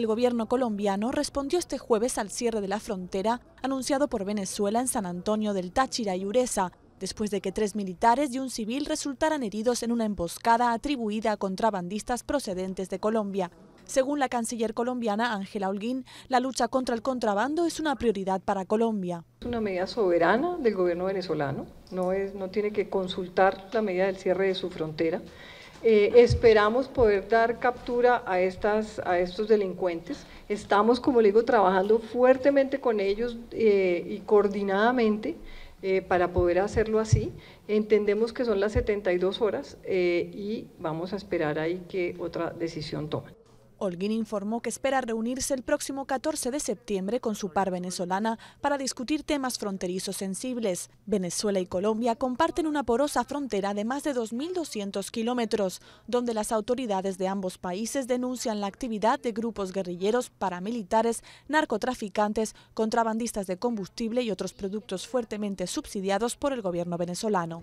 El gobierno colombiano respondió este jueves al cierre de la frontera anunciado por Venezuela en San Antonio del Táchira y Uresa, después de que tres militares y un civil resultaran heridos en una emboscada atribuida a contrabandistas procedentes de Colombia. Según la canciller colombiana Ángela Holguín, la lucha contra el contrabando es una prioridad para Colombia. Es una medida soberana del gobierno venezolano, no, no tiene que consultar la medida del cierre de su frontera. Eh, esperamos poder dar captura a, estas, a estos delincuentes. Estamos, como le digo, trabajando fuertemente con ellos eh, y coordinadamente eh, para poder hacerlo así. Entendemos que son las 72 horas y vamos a esperar ahí que otra decisión tomen. Holguín informó que espera reunirse el próximo 14 de septiembre con su par venezolana para discutir temas fronterizos sensibles. Venezuela y Colombia comparten una porosa frontera de más de 2.200 kilómetros, donde las autoridades de ambos países denuncian la actividad de grupos guerrilleros, paramilitares, narcotraficantes, contrabandistas de combustible y otros productos fuertemente subsidiados por el gobierno venezolano.